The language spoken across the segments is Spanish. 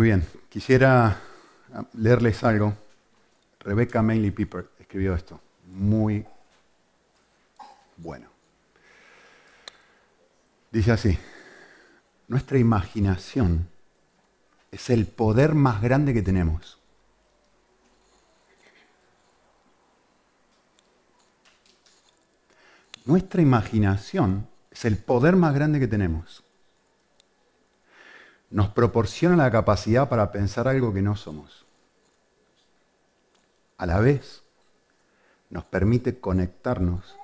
Muy bien, quisiera ah, leerles algo. Rebecca Mainly Piper escribió esto, muy bueno. Dice así, nuestra imaginación es el poder más grande que tenemos. Nuestra imaginación es el poder más grande que tenemos nos proporciona la capacidad para pensar algo que no somos. A la vez, nos permite conectarnos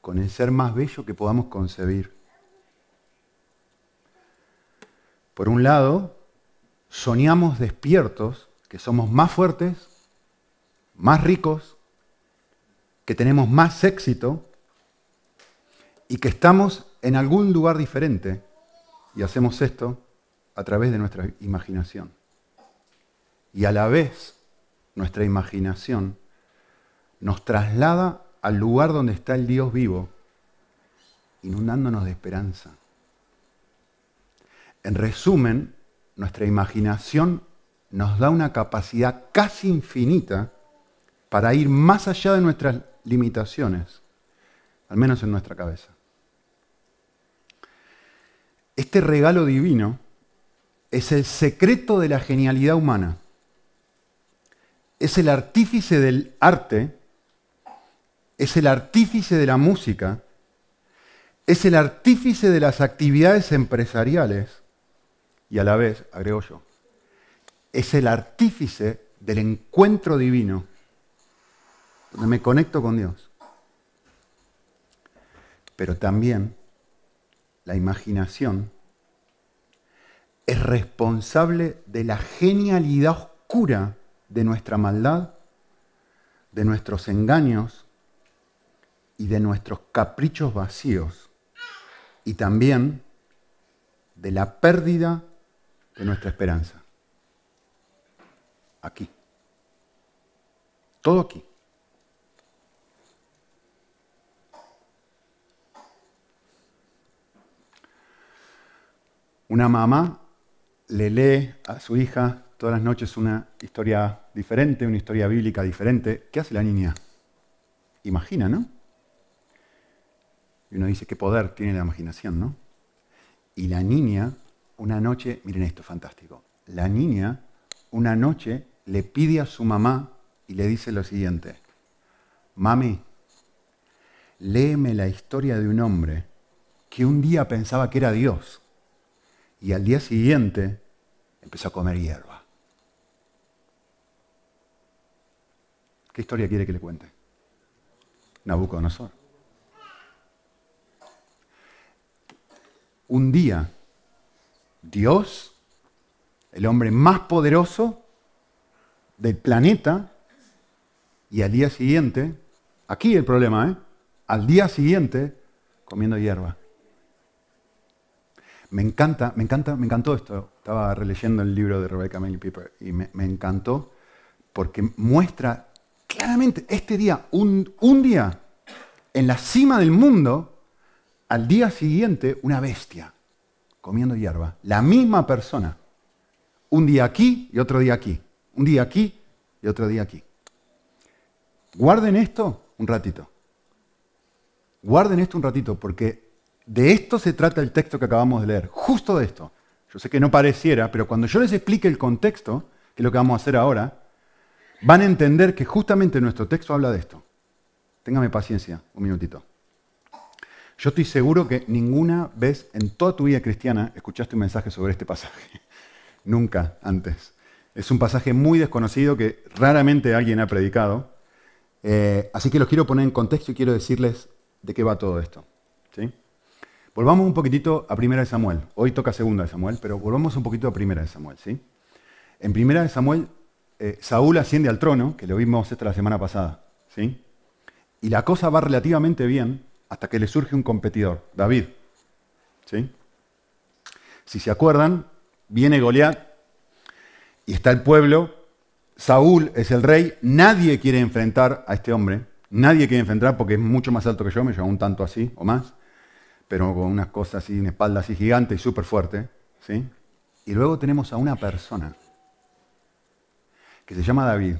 con el ser más bello que podamos concebir. Por un lado, soñamos despiertos que somos más fuertes, más ricos, que tenemos más éxito y que estamos en algún lugar diferente. Y hacemos esto a través de nuestra imaginación. Y a la vez, nuestra imaginación nos traslada al lugar donde está el Dios vivo, inundándonos de esperanza. En resumen, nuestra imaginación nos da una capacidad casi infinita para ir más allá de nuestras limitaciones, al menos en nuestra cabeza. Este regalo divino es el secreto de la genialidad humana. Es el artífice del arte, es el artífice de la música, es el artífice de las actividades empresariales y a la vez, agrego yo, es el artífice del encuentro divino, donde me conecto con Dios. Pero también la imaginación es responsable de la genialidad oscura de nuestra maldad, de nuestros engaños y de nuestros caprichos vacíos y también de la pérdida de nuestra esperanza. Aquí. Todo aquí. Una mamá le lee a su hija todas las noches una historia diferente, una historia bíblica diferente. ¿Qué hace la niña? Imagina, ¿no? Y uno dice, qué poder tiene la imaginación, ¿no? Y la niña, una noche, miren esto, fantástico. La niña, una noche, le pide a su mamá y le dice lo siguiente. Mami, léeme la historia de un hombre que un día pensaba que era Dios y al día siguiente empezó a comer hierba. ¿Qué historia quiere que le cuente? Nabucodonosor. Un día, Dios, el hombre más poderoso del planeta, y al día siguiente, aquí el problema, ¿eh? Al día siguiente, comiendo hierba. Me encanta, me encanta, me encantó esto. Estaba releyendo el libro de Rebecca Manley Piper y me, encantó porque muestra claramente este día, un, un día en la cima del mundo, al día siguiente una bestia comiendo hierba. La misma persona. Un día aquí y otro día aquí. Un día aquí y otro día aquí. Guarden esto un ratito. Guarden esto un ratito porque de esto se trata el texto que acabamos de leer, justo de esto. Yo sé que no pareciera, pero cuando yo les explique el contexto, que es lo que vamos a hacer ahora, van a entender que justamente nuestro texto habla de esto. Téngame paciencia, un minutito. Yo estoy seguro que ninguna vez en toda tu vida cristiana escuchaste un mensaje sobre este pasaje. Nunca antes. Es un pasaje muy desconocido que raramente alguien ha predicado. Eh, así que los quiero poner en contexto y quiero decirles de qué va todo esto. ¿Sí? Volvamos un poquitito a Primera de Samuel. Hoy toca Segunda de Samuel, pero volvamos un poquito a Primera de Samuel, ¿sí? En Primera de Samuel, eh, Saúl asciende al trono, que lo vimos esta la semana pasada, ¿sí? Y la cosa va relativamente bien hasta que le surge un competidor, David, ¿sí? Si se acuerdan, viene Goliat y está el pueblo, Saúl es el rey, nadie quiere enfrentar a este hombre, nadie quiere enfrentar porque es mucho más alto que yo, me lleva un tanto así o más pero con unas cosas así, una espalda así gigante y súper fuerte. ¿sí? Y luego tenemos a una persona que se llama David,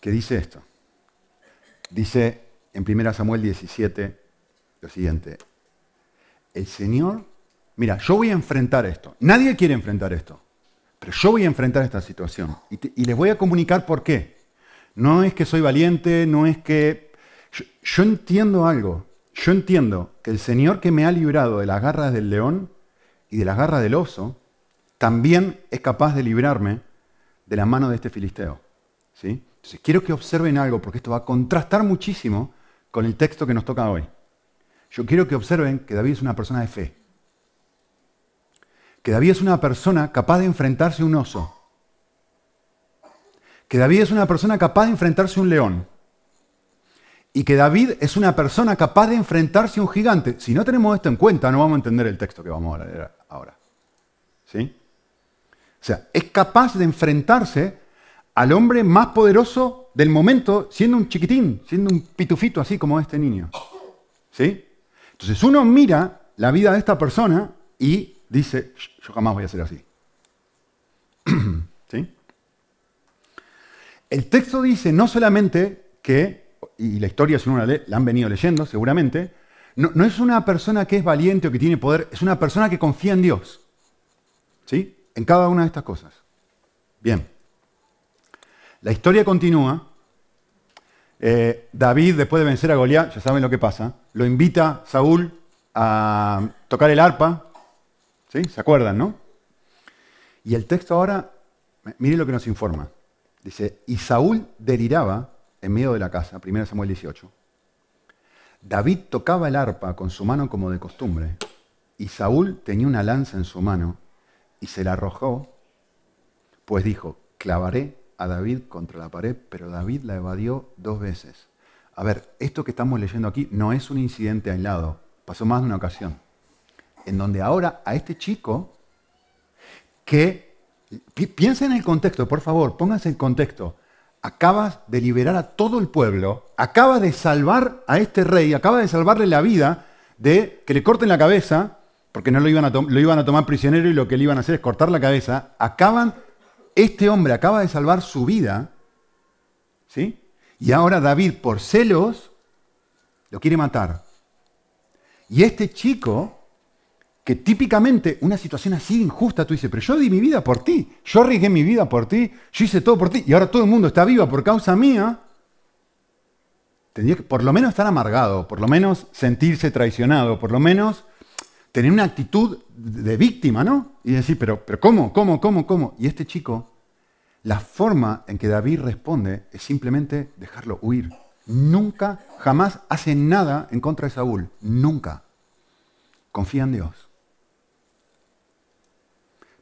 que dice esto. Dice en 1 Samuel 17 lo siguiente. El Señor, mira, yo voy a enfrentar esto. Nadie quiere enfrentar esto, pero yo voy a enfrentar esta situación. Y, les voy a comunicar por qué. No es que soy valiente, no es que... yo entiendo algo. Yo entiendo que el Señor que me ha librado de las garras del león y de las garras del oso, también es capaz de librarme de la mano de este filisteo. ¿Sí? Entonces, quiero que observen algo, porque esto va a contrastar muchísimo con el texto que nos toca hoy. Yo quiero que observen que David es una persona de fe. Que David es una persona capaz de enfrentarse a un oso. Que David es una persona capaz de enfrentarse a un león y que David es una persona capaz de enfrentarse a un gigante. Si no tenemos esto en cuenta, no vamos a entender el texto que vamos a leer ahora. ¿Sí? O sea, es capaz de enfrentarse al hombre más poderoso del momento, siendo un chiquitín, siendo un pitufito así como este niño. ¿Sí? Entonces uno mira la vida de esta persona y dice, yo jamás voy a ser así. ¿Sí? El texto dice no solamente que y la historia si una la, han venido leyendo seguramente, no, es una persona que es valiente o que tiene poder, es una persona que confía en Dios. ¿Sí? En cada una de estas cosas. Bien. La historia continúa. Eh, David, después de vencer a Goliat, ya saben lo que pasa, lo invita Saúl a tocar el arpa. ¿Sí? ¿Se acuerdan, no? Y el texto ahora, miren lo que nos informa. Dice, y Saúl deliraba en medio de la casa, 1 Samuel 18. David tocaba el arpa con su mano como de costumbre, y Saúl tenía una lanza en su mano y se la arrojó, pues dijo, clavaré a David contra la pared, pero David la evadió dos veces. A ver, esto que estamos leyendo aquí no es un incidente aislado, pasó más de una ocasión, en donde ahora a este chico, que, piensa en el contexto, por favor, pónganse en contexto, acabas de liberar a todo el pueblo, acabas de salvar a este rey, acabas de salvarle la vida de que le corten la cabeza, porque no lo iban a, lo iban a tomar prisionero y lo que le iban a hacer es cortar la cabeza, acaban, este hombre acaba de salvar su vida, ¿sí? Y ahora David, por celos, lo quiere matar. Y este chico que típicamente una situación así injusta, tú dices, pero yo di mi vida por ti, yo arriesgué mi vida por ti, yo hice todo por ti, y ahora todo el mundo está viva por causa mía, tendría que por lo menos estar amargado, por lo menos sentirse traicionado, por lo menos tener una actitud de víctima, ¿no? Y decir, pero, pero ¿cómo? ¿Cómo? ¿Cómo? ¿Cómo? Y este chico, la forma en que David responde es simplemente dejarlo huir. Nunca, jamás hace nada en contra de Saúl. Nunca. Confía en Dios.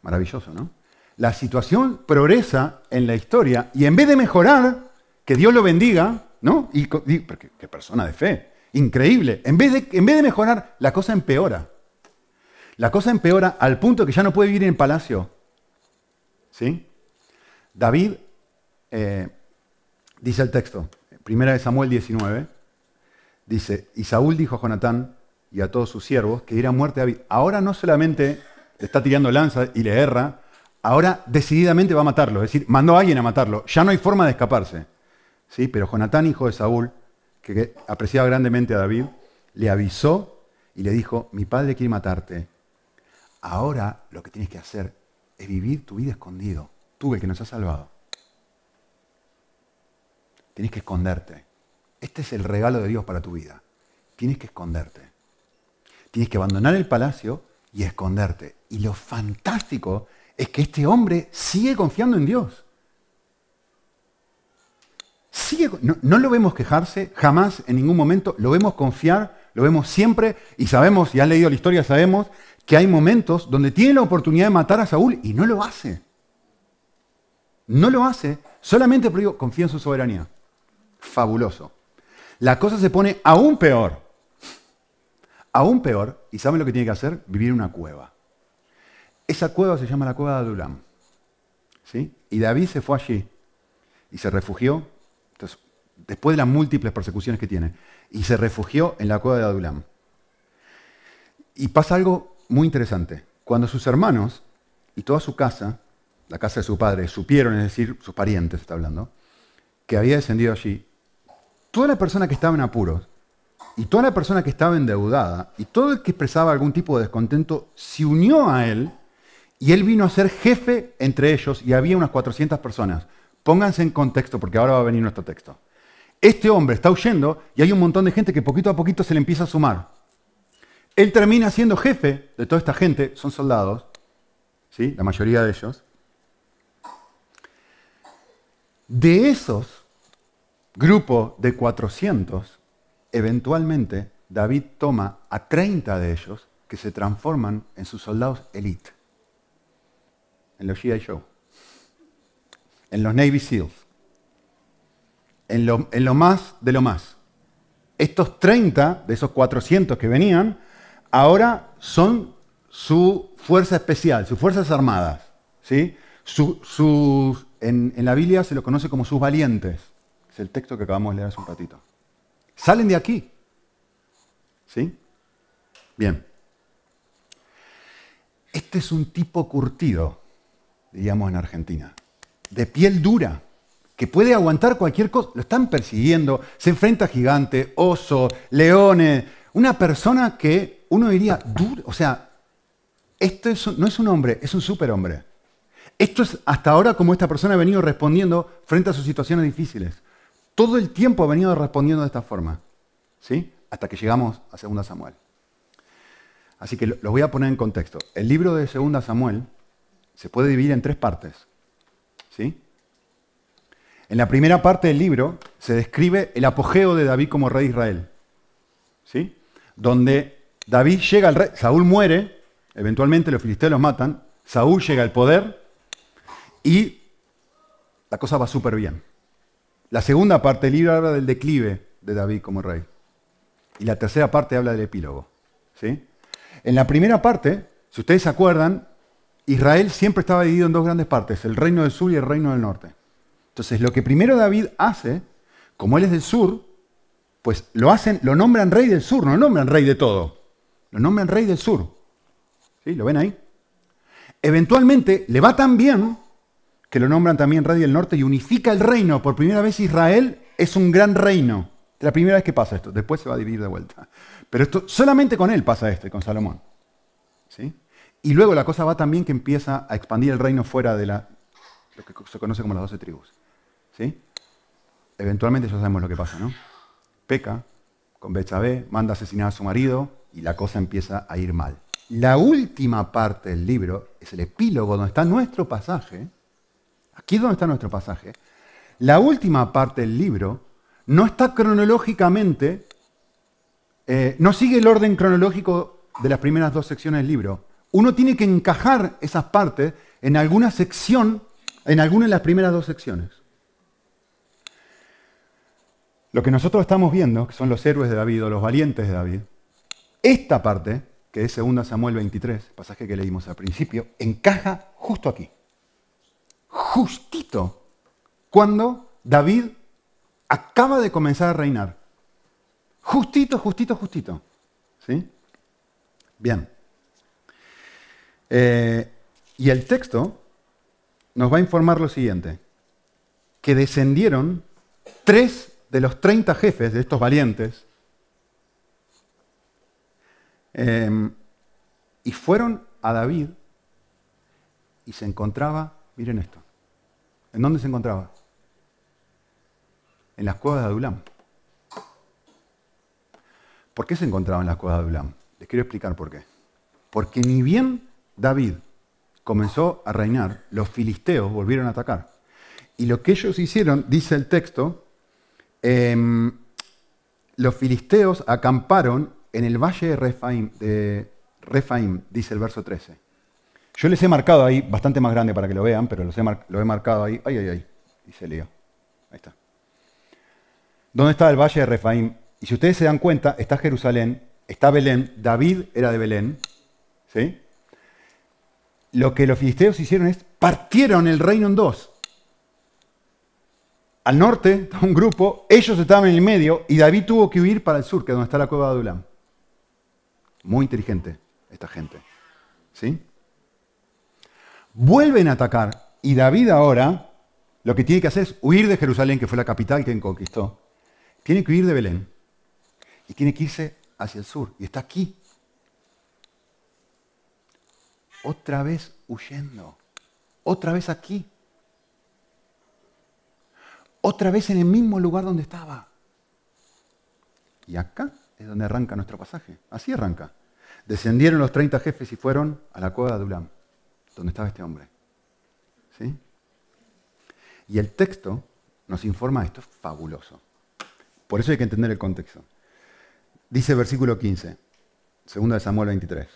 Maravilloso, ¿no? La situación progresa en la historia y en vez de mejorar, que Dios lo bendiga, ¿no? Y, qué persona de fe, increíble. En vez, de, en vez de mejorar, la cosa empeora. La cosa empeora al punto que ya no puede vivir en el palacio. ¿Sí? David, eh, dice el texto, primera de Samuel 19, dice, y Saúl dijo a Jonatán y a todos sus siervos que a muerte a David. Ahora no solamente está tirando lanza y le erra, ahora decididamente va a matarlo. Es decir, mandó a alguien a matarlo. Ya no hay forma de escaparse. ¿Sí? Pero Jonatán, hijo de Saúl, que apreciaba grandemente a David, le avisó y le dijo, mi padre quiere matarte. Ahora lo que tienes que hacer es vivir tu vida escondido. Tú, el que nos ha salvado. Tienes que esconderte. Este es el regalo de Dios para tu vida. Tienes que esconderte. Tienes que abandonar el palacio y esconderte. Y lo fantástico es que este hombre sigue confiando en Dios. Sigue, no, lo vemos quejarse jamás en ningún momento, lo vemos confiar, lo vemos siempre y sabemos, y han leído la historia, sabemos que hay momentos donde tiene la oportunidad de matar a Saúl y no lo hace. No lo hace, solamente porque confía en su soberanía. Fabuloso. La cosa se pone aún peor Aún peor, ¿y saben lo que tiene que hacer? Vivir en una cueva. Esa cueva se llama la cueva de Adulam. ¿sí? Y David se fue allí y se refugió, después de las múltiples persecuciones que tiene, y se refugió en la cueva de Adulam. Y pasa algo muy interesante. Cuando sus hermanos y toda su casa, la casa de su padre, supieron, es decir, sus parientes está hablando, que había descendido allí, toda la persona que estaba en apuros y toda la persona que estaba endeudada y todo el que expresaba algún tipo de descontento se unió a él y él vino a ser jefe entre ellos y había unas 400 personas. Pónganse en contexto porque ahora va a venir nuestro texto. Este hombre está huyendo y hay un montón de gente que poquito a poquito se le empieza a sumar. Él termina siendo jefe de toda esta gente, son soldados, ¿sí? la mayoría de ellos. De esos grupos de 400, eventualmente David toma a 30 de ellos que se transforman en sus soldados elite, en los GI Joe, en los Navy SEALs, en lo, más de lo más. Estos 30 de esos 400 que venían, ahora son su fuerza especial, sus fuerzas armadas. ¿sí? en, la Biblia se lo conoce como sus valientes. Es el texto que acabamos de leer hace un ratito. Salen de aquí. ¿Sí? Bien. Este es un tipo curtido, digamos en Argentina, de piel dura, que puede aguantar cualquier cosa. Lo están persiguiendo, se enfrenta a gigantes, osos, leones. Una persona que uno diría, duro, o sea, esto no es un hombre, es un superhombre. Esto es hasta ahora como esta persona ha venido respondiendo frente a sus situaciones difíciles. Todo el tiempo ha venido respondiendo de esta forma, ¿sí? Hasta que llegamos a 2 Samuel. Así que lo voy a poner en contexto. El libro de 2 Samuel se puede dividir en tres partes, ¿sí? En la primera parte del libro se describe el apogeo de David como rey de Israel, ¿sí? Donde David llega al rey, Saúl muere, eventualmente los filisteos los matan, Saúl llega al poder y la cosa va súper bien. La segunda parte del libro habla del declive de David como rey. Y la tercera parte habla del epílogo. ¿sí? En la primera parte, si ustedes se acuerdan, Israel siempre estaba dividido en dos grandes partes, el reino del sur y el reino del norte. Entonces, lo que primero David hace, como él es del sur, pues lo hacen, lo nombran rey del sur, no lo nombran rey de todo, lo nombran rey del sur. ¿Sí? ¿Lo ven ahí? Eventualmente le va tan bien que lo nombran también Rey del Norte y unifica el reino. Por primera vez Israel es un gran reino. La primera vez que pasa esto, después se va a dividir de vuelta. Pero esto solamente con él pasa esto, con Salomón. ¿Sí? Y luego la cosa va también que empieza a expandir el reino fuera de la, lo que se conoce como las doce tribus. ¿Sí? Eventualmente ya sabemos lo que pasa, ¿no? Peca con Betsabé, manda a asesinar a su marido y la cosa empieza a ir mal. La última parte del libro es el epílogo donde está nuestro pasaje, Aquí es donde está nuestro pasaje. La última parte del libro no está cronológicamente, eh, no sigue el orden cronológico de las primeras dos secciones del libro. Uno tiene que encajar esas partes en alguna sección, en alguna de las primeras dos secciones. Lo que nosotros estamos viendo, que son los héroes de David o los valientes de David, esta parte, que es 2 Samuel 23, pasaje que leímos al principio, encaja justo aquí justito cuando David acaba de comenzar a reinar. Justito, justito, justito. ¿Sí? Bien. Eh, y el texto nos va a informar lo siguiente, que descendieron tres de los 30 jefes de estos valientes em, y fueron a David y se encontraba, miren esto, ¿En dónde se encontraba? En las cuevas de Adulam. ¿Por qué se encontraba en las cuevas de Adulam? Les quiero explicar por qué. Porque ni bien David comenzó a reinar, los filisteos volvieron a atacar. Y lo que ellos hicieron, dice el texto, em, los filisteos acamparon en el valle de Refaim, de Refaim, dice el verso 13. Yo les he marcado ahí, bastante más grande para que lo vean, pero lo he marcado ahí. Ay, ay, ay. Y se leo. Ahí está. ¿Dónde está el valle de Refaim? Y si ustedes se dan cuenta, está Jerusalén, está Belén. David era de Belén. ¿Sí? Lo que los filisteos hicieron es partieron el reino en dos. Al norte estaba un grupo, ellos estaban en el medio y David tuvo que huir para el sur, que es donde está la cueva de Adulam. Muy inteligente esta gente. ¿Sí? Vuelven a atacar y David ahora lo que tiene que hacer es huir de Jerusalén, que fue la capital que conquistó. Tiene que huir de Belén y tiene que irse hacia el sur. Y está aquí. Otra vez huyendo. Otra vez aquí. Otra vez en el mismo lugar donde estaba. Y acá es donde arranca nuestro pasaje. Así arranca. Descendieron los 30 jefes y fueron a la cueva de Ulam. ¿Dónde estaba este hombre? ¿Sí? Y el texto nos informa esto, es fabuloso. Por eso hay que entender el contexto. Dice versículo 15, 2 de Samuel 23.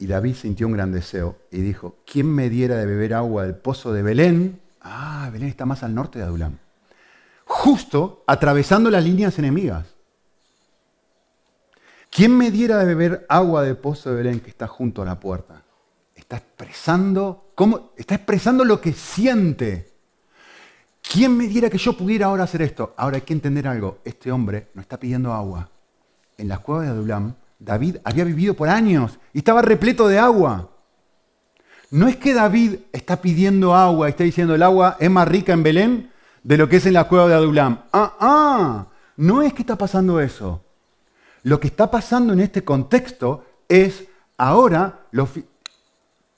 Y David sintió un gran deseo y dijo, ¿quién me diera de beber agua del pozo de Belén? Ah, Belén está más al norte de Adulam. Justo atravesando las líneas enemigas. ¿Quién me diera de beber agua del pozo de Belén que está junto a la puerta? Está expresando, ¿cómo? Está expresando lo que siente. ¿Quién me diera que yo pudiera ahora hacer esto? Ahora hay que entender algo. Este hombre no está pidiendo agua. En la cueva de Adulam, David había vivido por años y estaba repleto de agua. No es que David está pidiendo agua, está diciendo el agua es más rica en Belén de lo que es en la cueva de Adulam. Ah, ah, no es que está pasando eso. Lo que está pasando en este contexto es ahora los,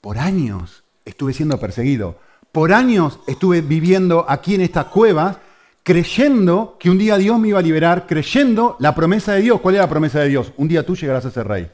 por años estuve siendo perseguido. Por años estuve viviendo aquí en estas cuevas, creyendo que un día Dios me iba a liberar, creyendo la promesa de Dios. ¿Cuál era la promesa de Dios? Un día tú llegarás a ser rey.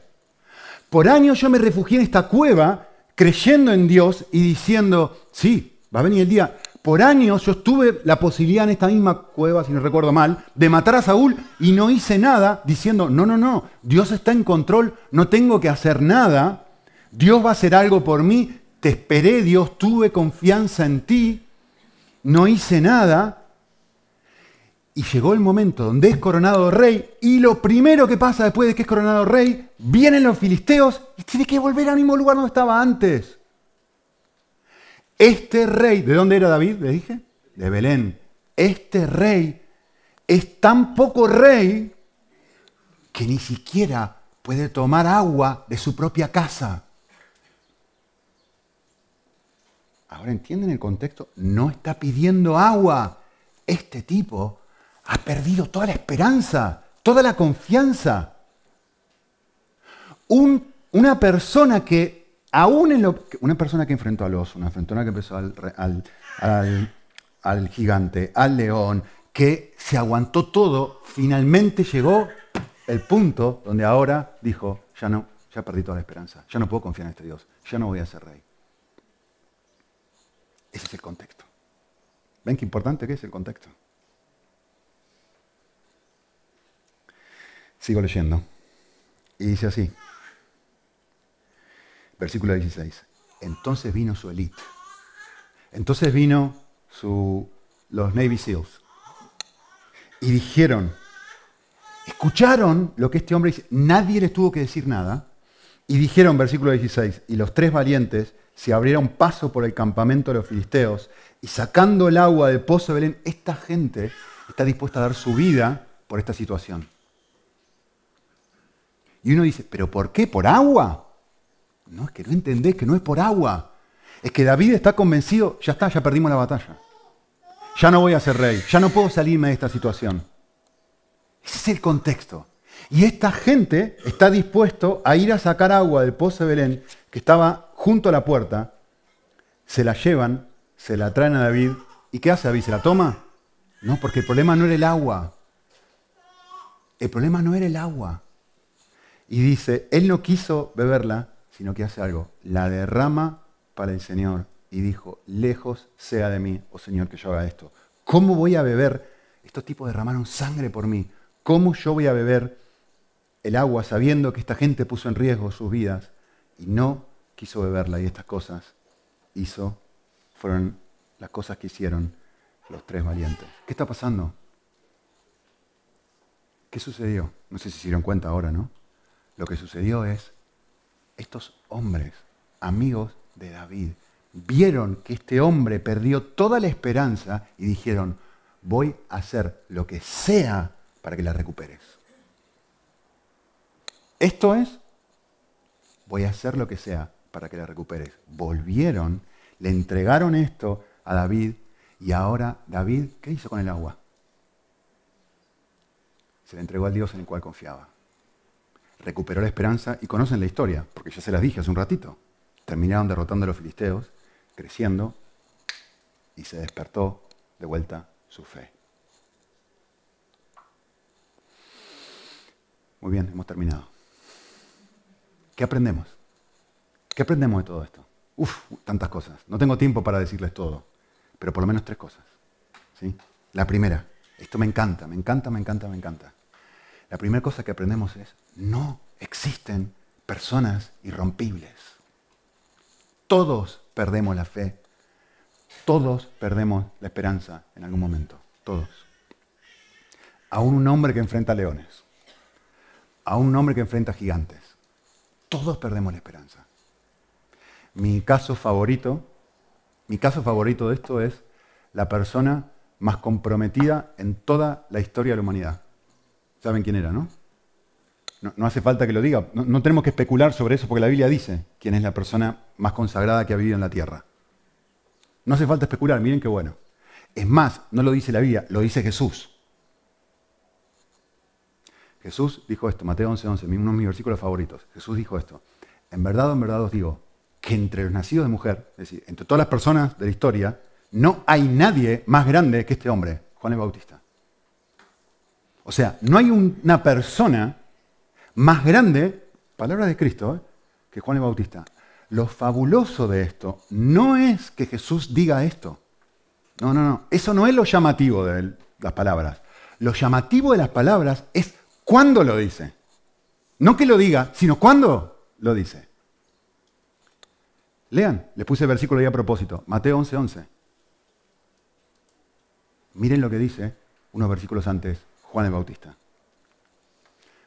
Por años yo me refugié en esta cueva, creyendo en Dios y diciendo, sí, va a venir el día. Por años yo tuve la posibilidad en esta misma cueva, si no recuerdo mal, de matar a Saúl y no hice nada diciendo, no, no, no, Dios está en control, no tengo que hacer nada. Dios va a hacer algo por mí, te esperé Dios, tuve confianza en ti, no hice nada. Y llegó el momento donde es coronado rey y lo primero que pasa después de que es coronado rey, vienen los filisteos y tiene que volver al mismo lugar donde estaba antes. Este rey, ¿de dónde era David? Le dije, de Belén. Este rey es tan poco rey que ni siquiera puede tomar agua de su propia casa. Ahora entienden el contexto, no está pidiendo agua. Este tipo ha perdido toda la esperanza, toda la confianza. una persona que, aún en lo, una persona que enfrentó a los, una persona que empezó al, al gigante, al león, que se aguantó todo, finalmente llegó el punto donde ahora dijo, ya no, ya perdí toda la esperanza, ya no puedo confiar en este Dios, ya no voy a ser rey. Ese es el contexto. ¿Ven qué importante que es el contexto? Sigo leyendo. Y dice así. Versículo 16. Entonces vino su elite. Entonces vino los Navy SEALs. Y dijeron, escucharon lo que este hombre dice. Nadie les tuvo que decir nada. Y dijeron, versículo 16, y los tres valientes se un paso por el campamento de los filisteos y sacando el agua del pozo de Belén, esta gente está dispuesta a dar su vida por esta situación. Y uno dice, ¿pero por qué? ¿Por agua? No, es que no entendés que no es por agua. Es que David está convencido, ya está, ya perdimos la batalla. Ya no voy a ser rey, ya no puedo salirme de esta situación. Ese es el contexto. Y esta gente está dispuesto a ir a sacar agua del pozo de Belén que estaba junto a la puerta, se la llevan, se la traen a David. ¿Y qué hace David? ¿Se la toma? No, porque el problema no era el agua. El problema no era el agua. Y dice, él no quiso beberla, sino que hace algo. La derrama para el Señor. Y dijo, lejos sea de mí, oh Señor, que yo haga esto. ¿Cómo voy a beber? Estos tipos derramaron sangre por mí. ¿Cómo yo voy a beber el agua sabiendo que esta gente puso en riesgo sus vidas y no quiso beberla y estas cosas hizo, fueron las cosas que hicieron los tres valientes. ¿Qué está pasando? ¿Qué sucedió? No sé si se dieron cuenta ahora, ¿no? Lo que sucedió es, estos hombres, amigos de David, vieron que este hombre perdió toda la esperanza y dijeron, voy a hacer lo que sea para que la recuperes. Esto es, voy a hacer lo que sea para que la recuperes. Volvieron, le entregaron esto a David y ahora David, ¿qué hizo con el agua? Se le entregó al Dios en el cual confiaba. Recuperó la esperanza y conocen la historia, porque ya se las dije hace un ratito. Terminaron derrotando a los filisteos, creciendo y se despertó de vuelta su fe. Muy bien, hemos terminado. ¿Qué aprendemos? ¿Qué aprendemos de todo esto? Uf, tantas cosas. No tengo tiempo para decirles todo, pero por lo menos tres cosas. ¿sí? La primera, esto me encanta, me encanta, me encanta, me encanta. La primera cosa que aprendemos es, no existen personas irrompibles. Todos perdemos la fe. Todos perdemos la esperanza en algún momento. Todos. Aún un hombre que enfrenta leones. a un hombre que enfrenta gigantes. Todos perdemos la esperanza. Mi caso favorito, mi caso favorito de esto es la persona más comprometida en toda la historia de la humanidad. ¿Saben quién era, no? No, hace falta que lo diga. No, tenemos que especular sobre eso porque la Biblia dice quién es la persona más consagrada que ha vivido en la tierra. No hace falta especular, miren qué bueno. Es más, no lo dice la Biblia, lo dice Jesús. Jesús dijo esto, Mateo 11:11, 11, uno de mis versículos favoritos. Jesús dijo esto, en verdad, en verdad os digo, que entre los nacidos de mujer, es decir, entre todas las personas de la historia, no hay nadie más grande que este hombre, Juan el Bautista. O sea, no hay una persona más grande, palabra de Cristo, ¿eh? que Juan el Bautista. Lo fabuloso de esto no es que Jesús diga esto. No, no, no. Eso no es lo llamativo de las palabras. Lo llamativo de las palabras es cuándo lo dice. No que lo diga, sino cuándo lo dice. Lean, le puse el versículo ahí a propósito, Mateo 11, 11. Miren lo que dice unos versículos antes Juan el Bautista.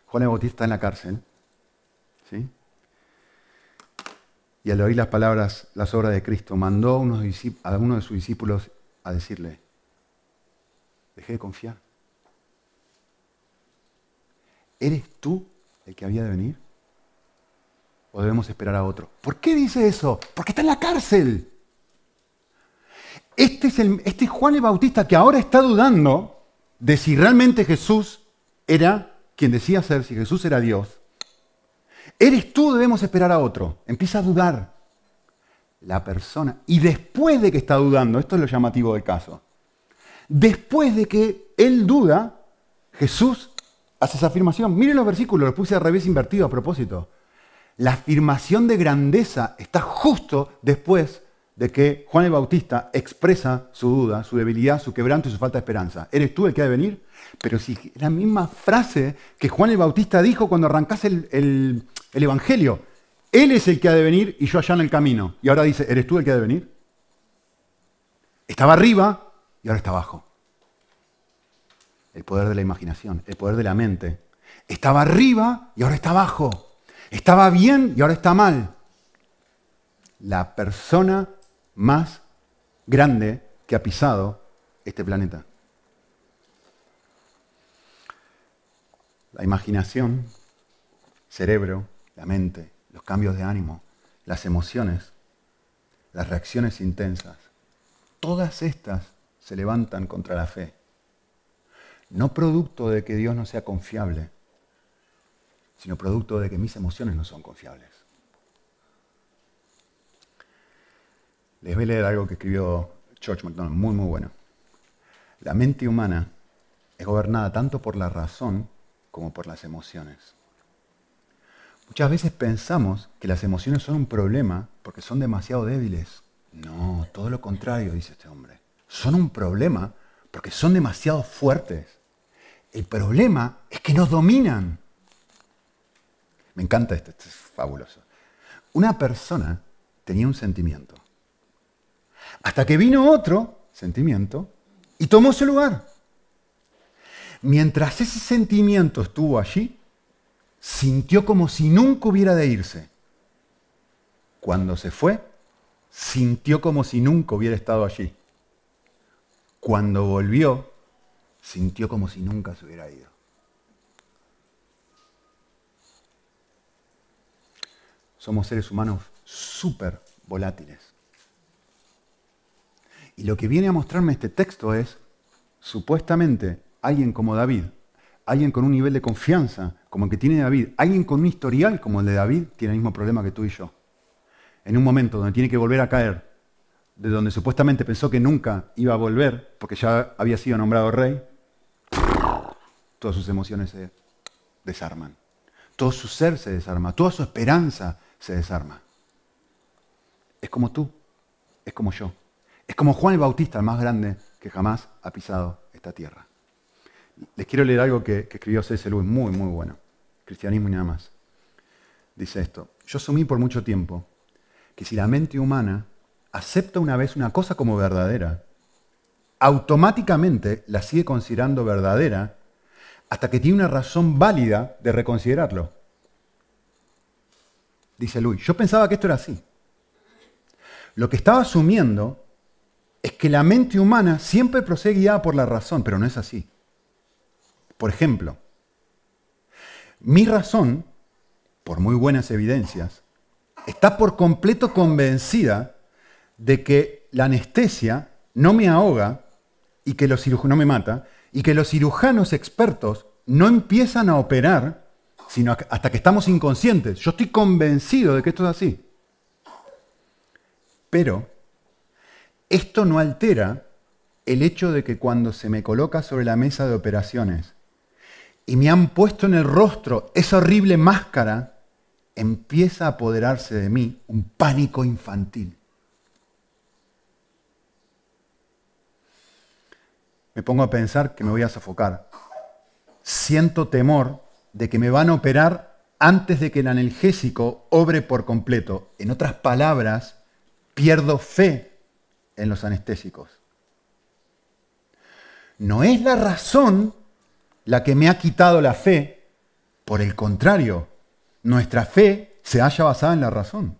Juan el Bautista está en la cárcel, ¿sí? Y al oír las palabras, las obras de Cristo, mandó a uno de sus discípulos a decirle, dejé de confiar. ¿Eres tú el que había de venir? o debemos esperar a otro. ¿Por qué dice eso? Porque está en la cárcel. Este, este es, Juan el Bautista que ahora está dudando de si realmente Jesús era quien decía ser, si Jesús era Dios. Eres tú, debemos esperar a otro. Empieza a dudar la persona. Y después de que está dudando, esto es lo llamativo del caso, después de que él duda, Jesús hace esa afirmación. Miren los versículos, los puse al revés invertido a propósito la afirmación de grandeza está justo después de que Juan el Bautista expresa su duda, su debilidad, su quebranto y su falta de esperanza. ¿Eres tú el que ha de venir? Pero si la misma frase que Juan el Bautista dijo cuando arrancase el, el Evangelio, Él es el que ha de venir y yo allá en el camino. Y ahora dice, ¿eres tú el que ha de venir? Estaba arriba y ahora está abajo. El poder de la imaginación, el poder de la mente. Estaba arriba y ahora está abajo. Estaba bien y ahora está mal. La persona más grande que ha pisado este planeta. La imaginación, cerebro, la mente, los cambios de ánimo, las emociones, las reacciones intensas, todas estas se levantan contra la fe. No producto de que Dios no sea confiable, sino producto de que mis emociones no son confiables. Les voy a leer algo que escribió George MacDonald, muy, muy bueno. La mente humana es gobernada tanto por la razón como por las emociones. Muchas veces pensamos que las emociones son un problema porque son demasiado débiles. No, todo lo contrario, dice este hombre. Son un problema porque son demasiado fuertes. El problema es que nos dominan. Me encanta esto, es fabuloso. Una persona tenía un sentimiento. Hasta que vino otro sentimiento y tomó su lugar. Mientras ese sentimiento estuvo allí, sintió como si nunca hubiera de irse. Cuando se fue, sintió como si nunca hubiera estado allí. Cuando volvió, sintió como si nunca se hubiera ido. somos seres humanos súper volátiles. Y lo que viene a mostrarme este texto es, supuestamente, alguien como David, alguien con un nivel de confianza como el que tiene David, alguien con un historial como el de David, tiene el mismo problema que tú y yo. En un momento donde tiene que volver a caer, de donde supuestamente pensó que nunca iba a volver, porque ya había sido nombrado rey, todas sus emociones se desarman todo su ser se desarma, toda su esperanza se desarma. Es como tú, es como yo, es como Juan el Bautista, el más grande que jamás ha pisado esta tierra. Les quiero leer algo que, escribió C.S. Lewis, muy, muy bueno. Cristianismo y nada más. Dice esto, yo asumí por mucho tiempo que si la mente humana acepta una vez una cosa como verdadera, automáticamente la sigue considerando verdadera hasta que tiene una razón válida de reconsiderarlo dice Luis. Yo pensaba que esto era así. Lo que estaba asumiendo es que la mente humana siempre procede guiada por la razón, pero no es así. Por ejemplo, mi razón, por muy buenas evidencias, está por completo convencida de que la anestesia no me ahoga y que los cirujanos no me mata y que los cirujanos expertos no empiezan a operar sino hasta que estamos inconscientes. Yo estoy convencido de que esto es así. Pero esto no altera el hecho de que cuando se me coloca sobre la mesa de operaciones y me han puesto en el rostro esa horrible máscara, empieza a apoderarse de mí un pánico infantil. Me pongo a pensar que me voy a sofocar. Siento temor de que me van a operar antes de que el analgésico obre por completo. En otras palabras, pierdo fe en los anestésicos. No es la razón la que me ha quitado la fe, por el contrario, nuestra fe se halla basada en la razón.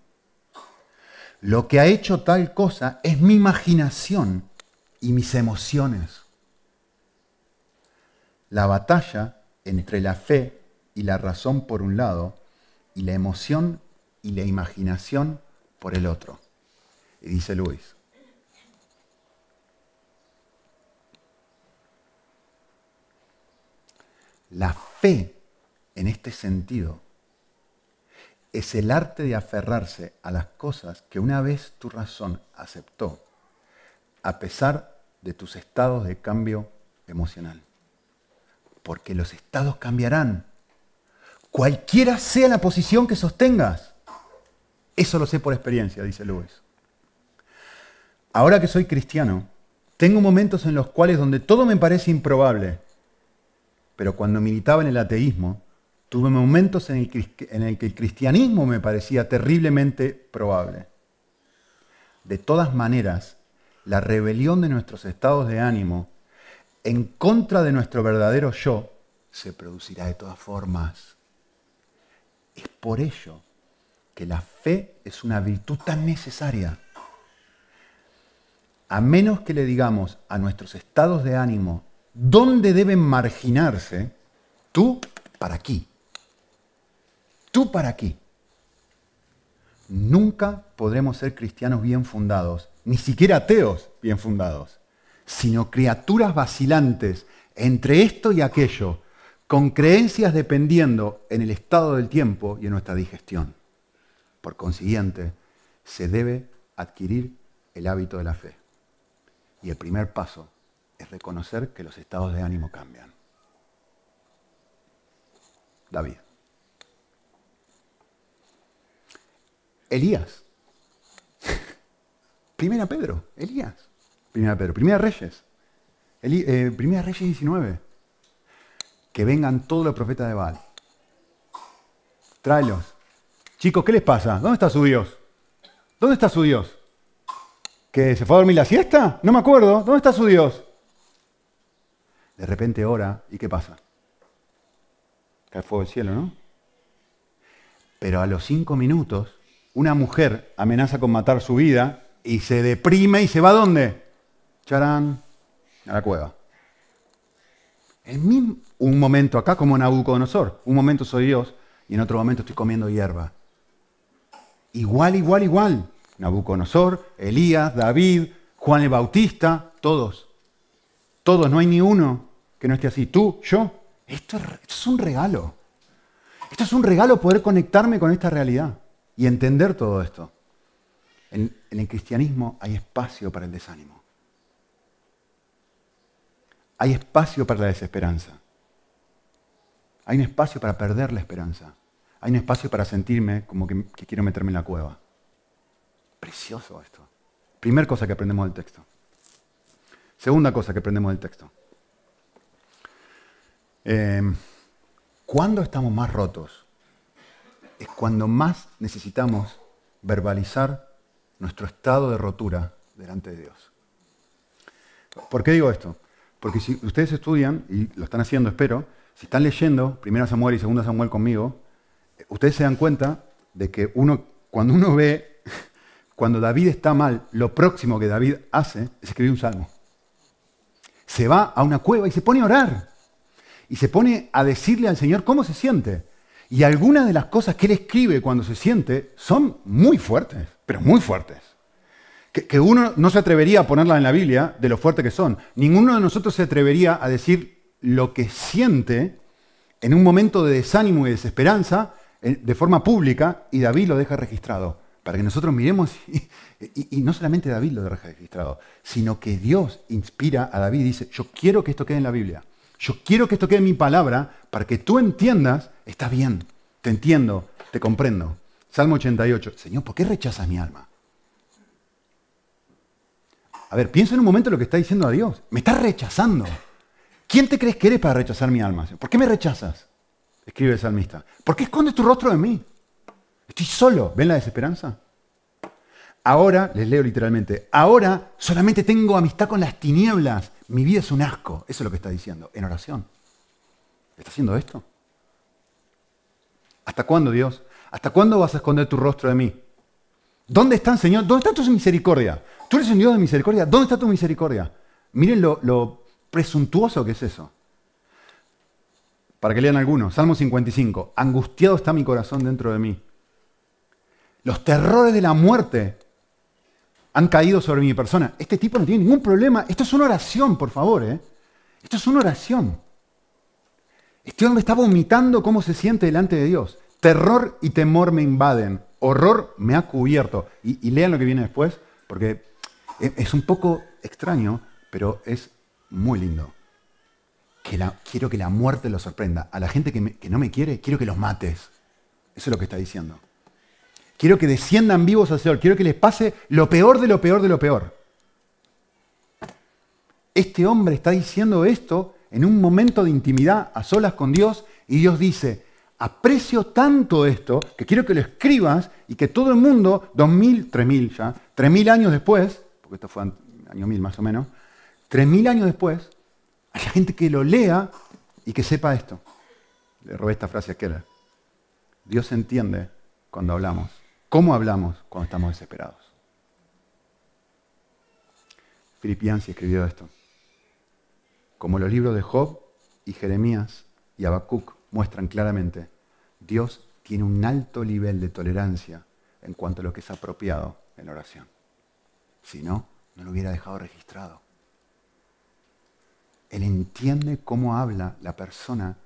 Lo que ha hecho tal cosa es mi imaginación y mis emociones. La batalla entre la fe y la razón por un lado, y la emoción y la imaginación por el otro. Y dice Luis. La fe, en este sentido, es el arte de aferrarse a las cosas que una vez tu razón aceptó, a pesar de tus estados de cambio emocional. Porque los estados cambiarán, cualquiera sea la posición que sostengas. Eso lo sé por experiencia, dice Luis. Ahora que soy cristiano, tengo momentos en los cuales donde todo me parece improbable, pero cuando militaba en el ateísmo, tuve momentos en el, en el que el cristianismo me parecía terriblemente probable. De todas maneras, la rebelión de nuestros estados de ánimo en contra de nuestro verdadero yo se producirá de todas formas. Es por ello que la fe es una virtud tan necesaria. A menos que le digamos a nuestros estados de ánimo dónde deben marginarse, tú para aquí, tú para aquí. Nunca podremos ser cristianos bien fundados, ni siquiera ateos bien fundados, sino criaturas vacilantes entre esto y aquello, con creencias dependiendo en el estado del tiempo y en nuestra digestión. Por consiguiente, se debe adquirir el hábito de la fe. Y el primer paso es reconocer que los estados de ánimo cambian. David. Elías. Primera Pedro, Elías. Primera Pedro, Primera Reyes. Eh, primera Reyes 19 que vengan todos los profetas de Baal. Tráelos. Chicos, ¿qué les pasa? ¿Dónde está su Dios? ¿Dónde está su Dios? ¿Que se fue a dormir la siesta? No me acuerdo. ¿Dónde está su Dios? De repente ora y ¿qué pasa? Cae fuego del cielo, ¿no? Pero a los cinco minutos, una mujer amenaza con matar su vida y se deprime y se va a dónde? Charán, a la cueva. En un momento acá como Nabucodonosor, un momento soy Dios y en otro momento estoy comiendo hierba. Igual, igual, igual. Nabucodonosor, Elías, David, Juan el Bautista, todos. Todos, no hay ni uno que no esté así. Tú, yo. Esto, es un regalo. Esto es un regalo poder conectarme con esta realidad y entender todo esto. en el cristianismo hay espacio para el desánimo. Hay espacio para la desesperanza. Hay un espacio para perder la esperanza. Hay un espacio para sentirme como que, quiero meterme en la cueva. Precioso esto. Primer cosa que aprendemos del texto. Segunda cosa que aprendemos del texto. Em, cuando estamos más rotos es cuando más necesitamos verbalizar nuestro estado de rotura delante de Dios. ¿Por qué digo esto? Porque si ustedes estudian, y lo están haciendo, espero, si están leyendo Primera Samuel y Segunda Samuel conmigo, eh, ustedes se dan cuenta de que uno, cuando uno ve, cuando David está mal, lo próximo que David hace es escribir un salmo. Se va a una cueva y se pone a orar. Y se pone a decirle al Señor cómo se siente. Y algunas de las cosas que él escribe cuando se siente son muy fuertes, pero muy fuertes que, uno no se atrevería a ponerla en la Biblia de lo fuerte que son. Ninguno de nosotros se atrevería a decir lo que siente en un momento de desánimo y desesperanza de forma pública y David lo deja registrado. Para que nosotros miremos, y, y no solamente David lo deja registrado, sino que Dios inspira a David y dice, yo quiero que esto quede en la Biblia. Yo quiero que esto quede en mi palabra para que tú entiendas, está bien, te entiendo, te comprendo. Salmo 88, Señor, ¿por qué rechazas mi alma? A ver, piensa en un momento lo que está diciendo a Dios. Me está rechazando. ¿Quién te crees que eres para rechazar mi alma? ¿Por qué me rechazas? Escribe el salmista. ¿Por qué escondes tu rostro de mí? Estoy solo. ¿Ven la desesperanza? Ahora, les leo literalmente, ahora solamente tengo amistad con las tinieblas. Mi vida es un asco. Eso es lo que está diciendo en oración. ¿Está haciendo esto? ¿Hasta cuándo, Dios? ¿Hasta cuándo vas a esconder tu rostro de mí? ¿Dónde están, Señor? ¿Dónde está tu misericordia? Tú eres un Dios de misericordia. ¿Dónde está tu misericordia? Miren lo, presuntuoso que es eso. Para que lean algunos. Salmo 55. Angustiado está mi corazón dentro de mí. Los terrores de la muerte han caído sobre mi persona. Este tipo no tiene ningún problema. Esto es una oración, por favor. ¿eh? Esto es una oración. Este hombre está vomitando cómo se siente delante de Dios. Terror y temor me invaden horror me ha cubierto. Y, lean lo que viene después, porque es, un poco extraño, pero es muy lindo. Que quiero que la muerte lo sorprenda. A la gente que, no me quiere, quiero que los mates. Eso es lo que está diciendo. Quiero que desciendan vivos al Señor. Quiero que les pase lo peor de lo peor de lo peor. Este hombre está diciendo esto en un momento de intimidad a solas con Dios y Dios dice, aprecio tanto esto que quiero que lo escribas y que todo el mundo, 2000, 3000 ya, 3000 años después, porque esto fue año 1000 más o menos, 3000 años después, haya gente que lo lea y que sepa esto. Le robé esta frase a Keller. Dios entiende cuando hablamos. ¿Cómo hablamos cuando estamos desesperados? se escribió esto. Como los libros de Job y Jeremías y Habacuc muestran claramente, Dios tiene un alto nivel de tolerancia en cuanto a lo que es apropiado en la oración. Si no, no lo hubiera dejado registrado. Él entiende cómo habla la persona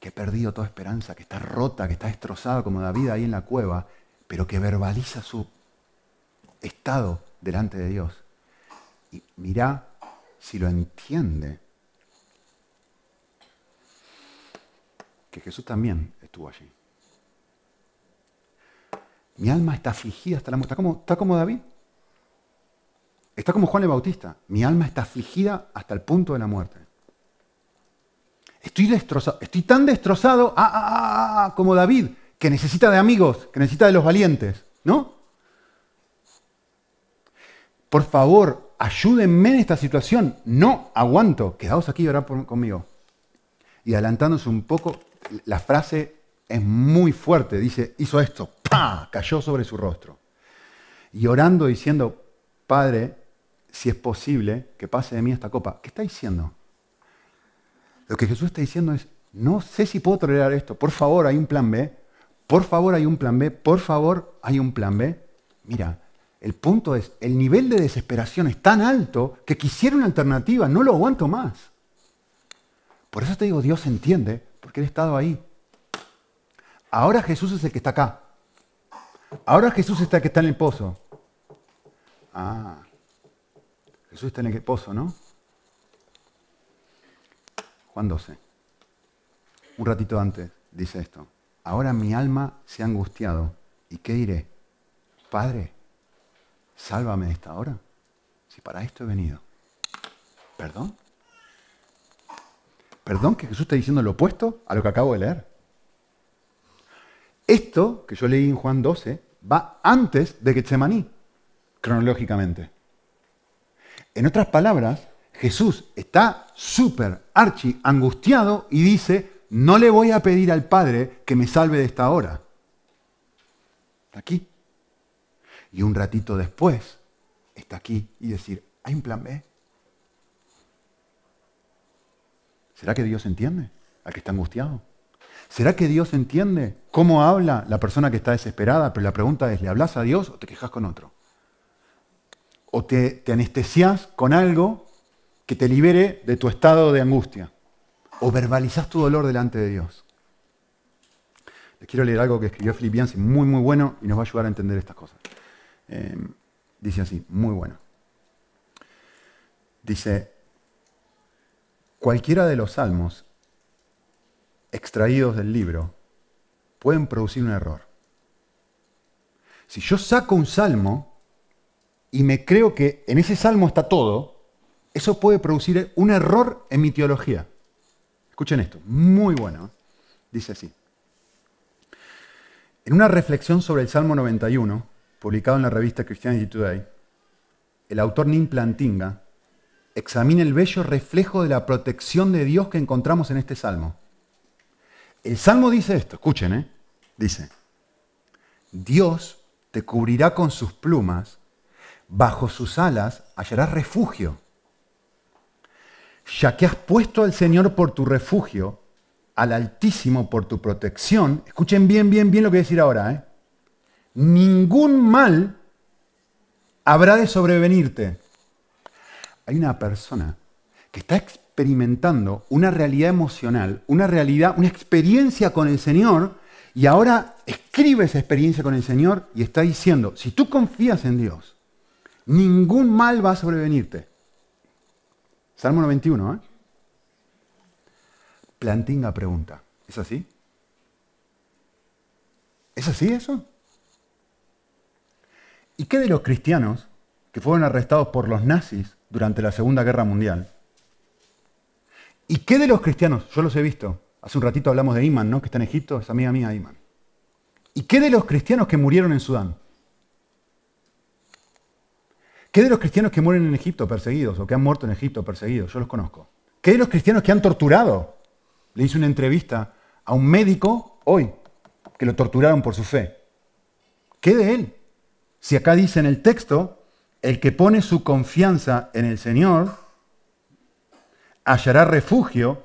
que ha perdido toda esperanza, que está rota, que está destrozada como David ahí en la cueva, pero que verbaliza su estado delante de Dios. Y mirá si lo entiende, que Jesús también estuvo allí. Mi alma está afligida hasta la muerte. Está como, está como David. Está como Juan el Bautista. Mi alma está afligida hasta el punto de la muerte. Estoy destrozado. Estoy tan destrozado ah, ah, ah, ah, como David, que necesita de amigos, que necesita de los valientes. ¿No? Por favor, ayúdenme en esta situación. No aguanto. Quedaos aquí y orad conmigo. Y adelantándose un poco, la frase es muy fuerte. Dice, hizo esto. Ah, cayó sobre su rostro. Y orando diciendo, Padre, si es posible, que pase de mí esta copa. ¿Qué está diciendo? Lo que Jesús está diciendo es, no sé si puedo tolerar esto, por favor hay un plan B, por favor hay un plan B, por favor hay un plan B. Mira, el punto es, el nivel de desesperación es tan alto que quisiera una alternativa, no lo aguanto más. Por eso te digo, Dios entiende, porque Él ha estado ahí. Ahora Jesús es el que está acá. Ahora Jesús está que está en el pozo. Ah, Jesús está en el pozo, ¿no? Juan 12. Un ratito antes dice esto. Ahora mi alma se ha angustiado. ¿Y qué diré? Padre, sálvame de esta hora. Si para esto he venido. ¿Perdón? ¿Perdón que Jesús está diciendo lo opuesto a lo que acabo de leer? Esto que yo leí en Juan 12 va antes de Getsemaní, cronológicamente. En otras palabras, Jesús está súper archi angustiado y dice, no le voy a pedir al Padre que me salve de esta hora. Está aquí. Y un ratito después, está aquí y decir, hay un plan B. ¿Será que Dios entiende al que está angustiado? ¿Será que Dios entiende cómo habla la persona que está desesperada? Pero la pregunta es, ¿le hablas a Dios o te quejas con otro? ¿O te, anestesiás con algo que te libere de tu estado de angustia? ¿O verbalizas tu dolor delante de Dios? Les quiero leer algo que escribió Filipiense, muy, muy bueno, y nos va a ayudar a entender estas cosas. Em, dice así, muy bueno. Dice, cualquiera de los salmos extraídos del libro pueden producir un error. Si yo saco un salmo y me creo que en ese salmo está todo, eso puede producir un error en mi teología. Escuchen esto, muy bueno. ¿eh? Dice así. En una reflexión sobre el Salmo 91, publicado en la revista Christianity Today, el autor Nin Plantinga examina el bello reflejo de la protección de Dios que encontramos en este salmo. El Salmo dice esto, escuchen, ¿eh? Dice, Dios te cubrirá con sus plumas, bajo sus alas hallarás refugio. Ya que has puesto al Señor por tu refugio, al Altísimo por tu protección, escuchen bien, bien, bien lo que voy a decir ahora, ¿eh? ningún mal habrá de sobrevenirte. Hay una persona que está experimentando una realidad emocional, una realidad, una experiencia con el Señor, y ahora escribe esa experiencia con el Señor y está diciendo, si tú confías en Dios, ningún mal va a sobrevenirte. Salmo 91, ¿eh? Plantinga pregunta, ¿es así? ¿Es así eso? ¿Y qué de los cristianos que fueron arrestados por los nazis durante la Segunda Guerra Mundial ¿Y qué de los cristianos? Yo los he visto. Hace un ratito hablamos de Iman, ¿no? Que está en Egipto, es amiga mía Iman. ¿Y qué de los cristianos que murieron en Sudán? ¿Qué de los cristianos que mueren en Egipto perseguidos o que han muerto en Egipto perseguidos? Yo los conozco. ¿Qué de los cristianos que han torturado? Le hice una entrevista a un médico hoy que lo torturaron por su fe. ¿Qué de él? Si acá dice en el texto, el que pone su confianza en el Señor, hallará refugio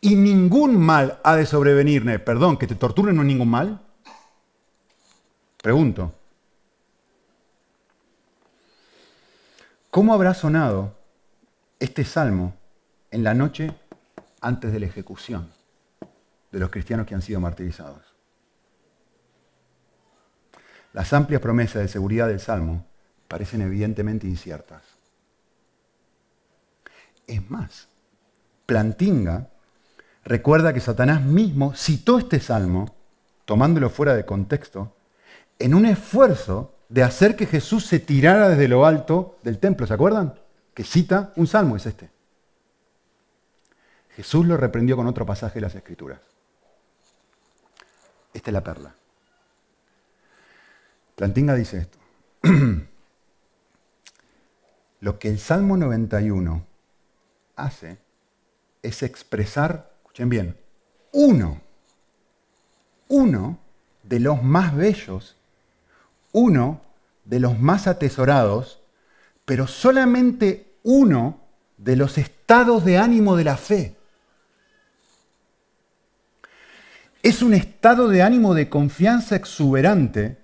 y ningún mal ha de sobrevenirme. Perdón, que te torturen no ningún mal. Pregunto. ¿Cómo habrá sonado este salmo en la noche antes de la ejecución de los cristianos que han sido martirizados? Las amplias promesas de seguridad del salmo parecen evidentemente inciertas. Es más, Plantinga, recuerda que Satanás mismo citó este salmo, tomándolo fuera de contexto, en un esfuerzo de hacer que Jesús se tirara desde lo alto del templo. ¿Se acuerdan? Que cita un salmo, es este. Jesús lo reprendió con otro pasaje de las Escrituras. Esta es la perla. Plantinga dice esto. lo que el Salmo 91 hace es expresar, escuchen bien, uno, uno de los más bellos, uno de los más atesorados, pero solamente uno de los estados de ánimo de la fe. Es un estado de ánimo de confianza exuberante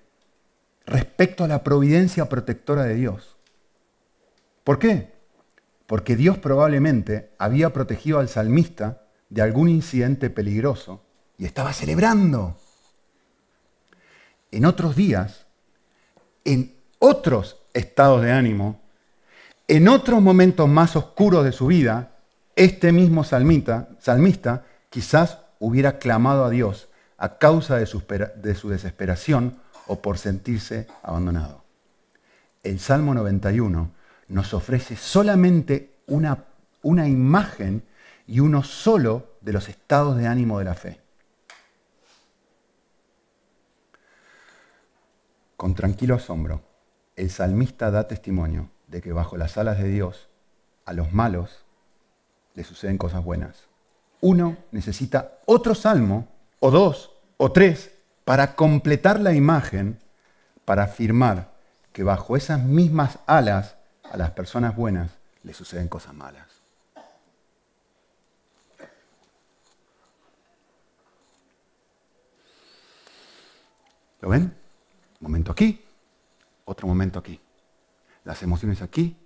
respecto a la providencia protectora de Dios. ¿Por qué? porque Dios probablemente había protegido al salmista de algún incidente peligroso y estaba celebrando. En otros días, en otros estados de ánimo, en otros momentos más oscuros de su vida, este mismo salmista quizás hubiera clamado a Dios a causa de su, de su desesperación o por sentirse abandonado. El Salmo 91 nos ofrece solamente una, imagen y uno solo de los estados de ánimo de la fe. Con tranquilo asombro, el salmista da testimonio de que bajo las alas de Dios a los malos le suceden cosas buenas. Uno necesita otro salmo, o dos, o tres, para completar la imagen, para afirmar que bajo esas mismas alas a las personas buenas le suceden cosas malas. ¿Lo ven? Momento aquí, otro momento aquí. Las emociones aquí,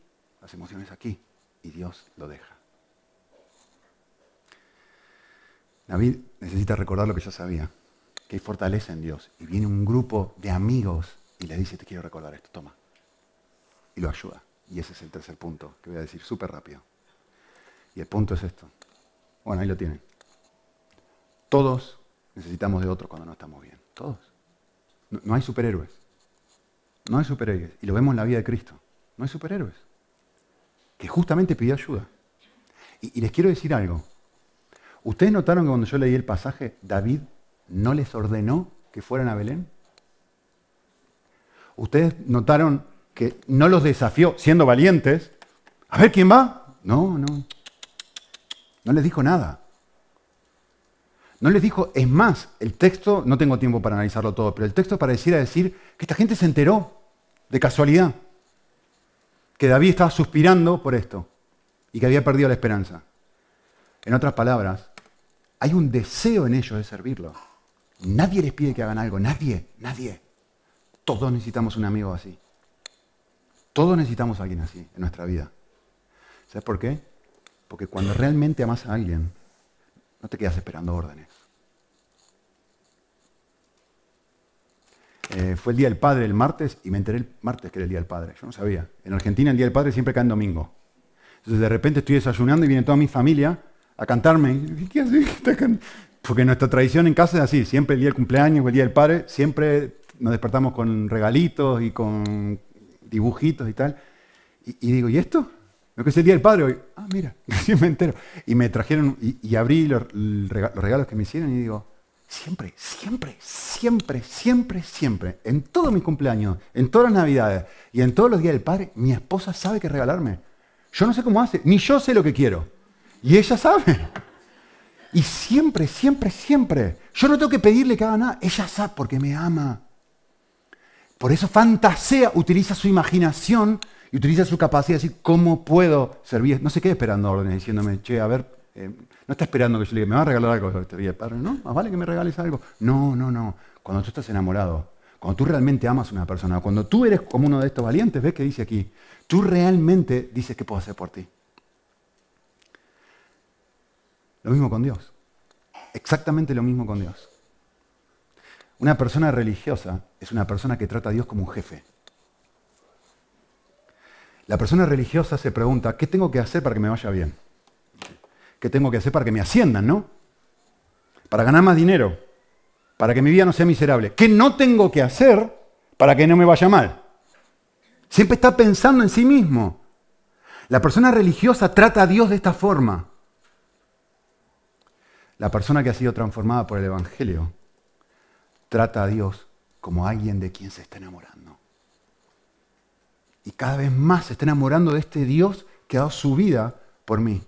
las emociones aquí. Y Dios lo deja. David necesita recordar lo que ya sabía, que hay fortaleza en Dios. Y viene un grupo de amigos y le dice, te quiero recordar esto, toma. Y lo ayuda. Y ese es el tercer punto que voy a decir súper rápido. Y el punto es esto. Bueno, ahí lo tienen. Todos necesitamos de otro cuando no estamos bien. Todos. No, hay superhéroes. No hay superhéroes. Y lo vemos en la vida de Cristo. No hay superhéroes. Que justamente pidió ayuda. Y, y les quiero decir algo. ¿Ustedes notaron que cuando yo leí el pasaje, David no les ordenó que fueran a Belén? ¿Ustedes notaron que no los desafió siendo valientes. A ver quién va. No, no. No les dijo nada. No les dijo, es más, el texto, no tengo tiempo para analizarlo todo, pero el texto pareciera decir que esta gente se enteró de casualidad, que David estaba suspirando por esto y que había perdido la esperanza. En otras palabras, hay un deseo en ellos de servirlo. Nadie les pide que hagan algo, nadie, nadie. Todos necesitamos un amigo así. Todos necesitamos a alguien así en nuestra vida. ¿Sabes por qué? Porque cuando realmente amas a alguien, no te quedas esperando órdenes. Eh, fue el Día del Padre el martes y me enteré el martes que era el Día del Padre. Yo no sabía. En Argentina el Día del Padre siempre cae en domingo. Entonces de repente estoy desayunando y viene toda mi familia a cantarme. ¿Qué haces? Porque nuestra tradición en casa es así. Siempre el día del cumpleaños o el Día del Padre, siempre nos despertamos con regalitos y con dibujitos y tal. Y, digo, ¿y esto? Lo que es el Día del Padre hoy. Ah, mira, así me entero. Y me trajeron, y, abrí los, los regalos que me hicieron y digo, siempre, siempre, siempre, siempre, siempre, en todos mis cumpleaños, en todas las navidades y en todos los días del padre, mi esposa sabe qué regalarme. Yo no sé cómo hace, ni yo sé lo que quiero. Y ella sabe. Y siempre, siempre, siempre. Yo no tengo que pedirle que haga nada. Ella sabe porque me ama. Por eso fantasea, utiliza su imaginación y utiliza su capacidad de decir, ¿cómo puedo servir? No se quede esperando órdenes diciéndome, che, a ver, eh, no está esperando que yo le diga, me va a regalar algo no, más vale que me regales algo. No, no, no. Cuando tú estás enamorado, cuando tú realmente amas a una persona, cuando tú eres como uno de estos valientes, ves que dice aquí, tú realmente dices qué puedo hacer por ti. Lo mismo con Dios. Exactamente lo mismo con Dios. Una persona religiosa es una persona que trata a Dios como un jefe. La persona religiosa se pregunta, ¿qué tengo que hacer para que me vaya bien? ¿Qué tengo que hacer para que me asciendan, no? Para ganar más dinero, para que mi vida no sea miserable. ¿Qué no tengo que hacer para que no me vaya mal? Siempre está pensando en sí mismo. La persona religiosa trata a Dios de esta forma. La persona que ha sido transformada por el Evangelio trata a Dios como alguien de quien se está enamorando. Y cada vez más se está enamorando de este Dios que ha dado su vida por mí.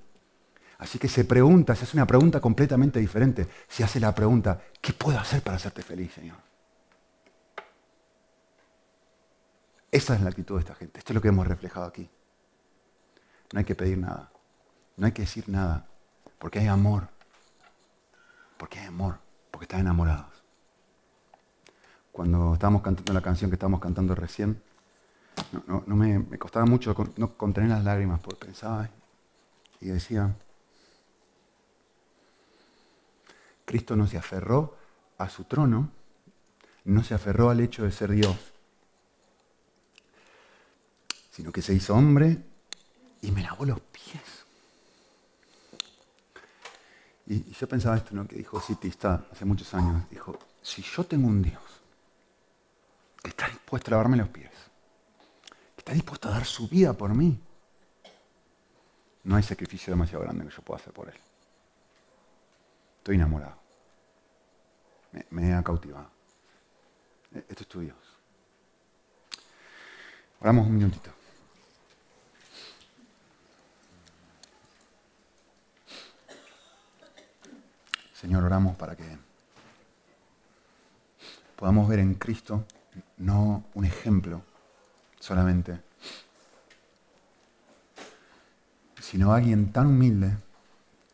Así que se pregunta, se hace una pregunta completamente diferente. Se hace la pregunta, ¿qué puedo hacer para hacerte feliz, Señor? Esa es la actitud de esta gente. Esto es lo que hemos reflejado aquí. No hay que pedir nada. No hay que decir nada. Porque hay amor. Porque hay amor. Porque está enamorado cuando estábamos cantando la canción que estábamos cantando recién, no, me, costaba mucho no contener las lágrimas, porque pensaba y decía, Cristo no se aferró a su trono, no se aferró al hecho de ser Dios, sino que se hizo hombre y me lavó los pies. Y, yo pensaba esto, ¿no? Que dijo Citista hace muchos años, dijo, si yo tengo un Dios, que está dispuesto a lavarme los pies, que está dispuesto a dar su vida por mí, no hay sacrificio demasiado grande que yo pueda hacer por él. Estoy enamorado. Me, me ha cautivado. E, esto es tu Dios. Oramos un minutito. Señor, oramos para que podamos ver en Cristo no un ejemplo solamente, sino alguien tan humilde,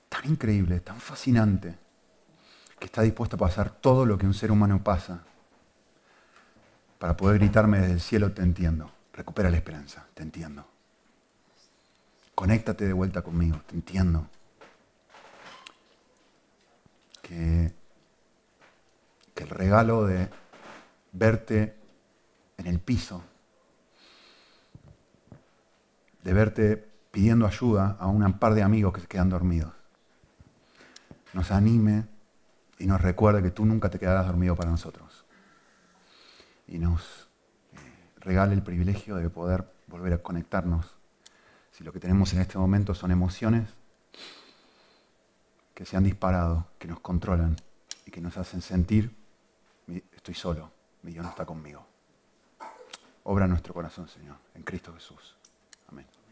tan increíble, tan fascinante, que está dispuesto a pasar todo lo que un ser humano pasa para poder gritarme desde el cielo, te entiendo, recupera la esperanza, te entiendo. Conéctate de vuelta conmigo, te entiendo. Que, que el regalo de verte en el piso, de verte pidiendo ayuda a un par de amigos que se quedan dormidos. Nos anime y nos recuerde que tú nunca te quedarás dormido para nosotros. Y nos eh, regale el privilegio de poder volver a conectarnos. Si lo que tenemos en este momento son emociones que se han disparado, que nos controlan y que nos hacen sentir, estoy solo. Y Dios no está conmigo. Obra nuestro corazón, Señor, en Cristo Jesús. Amén.